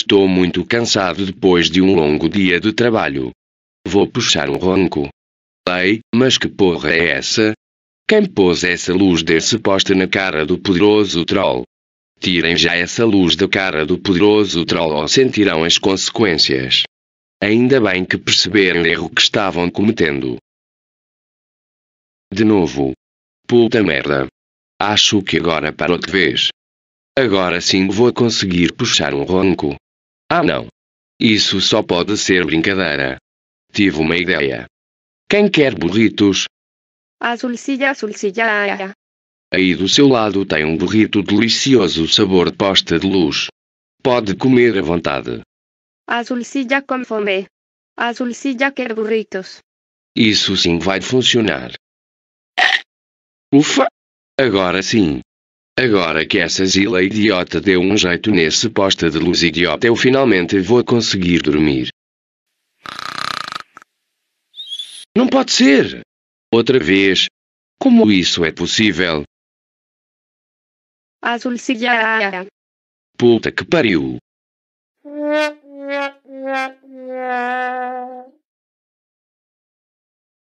Estou muito cansado depois de um longo dia de trabalho. Vou puxar um ronco. Ei, mas que porra é essa? Quem pôs essa luz desse poste na cara do poderoso troll? Tirem já essa luz da cara do poderoso troll ou sentirão as consequências. Ainda bem que perceberam o erro que estavam cometendo. De novo. Puta merda. Acho que agora parou de vez. Agora sim vou conseguir puxar um ronco. Ah não. Isso só pode ser brincadeira. Tive uma ideia. Quem quer burritos? azulcilla, aia. Aí do seu lado tem um burrito delicioso sabor posta de luz. Pode comer à vontade. Azulcilla com fome. Azulcilla quer burritos. Isso sim vai funcionar. Ufa! Agora sim. Agora que essa zila idiota deu um jeito nesse posta de luz idiota eu finalmente vou conseguir dormir. Não pode ser! Outra vez. Como isso é possível? Azulcilha. Puta que pariu.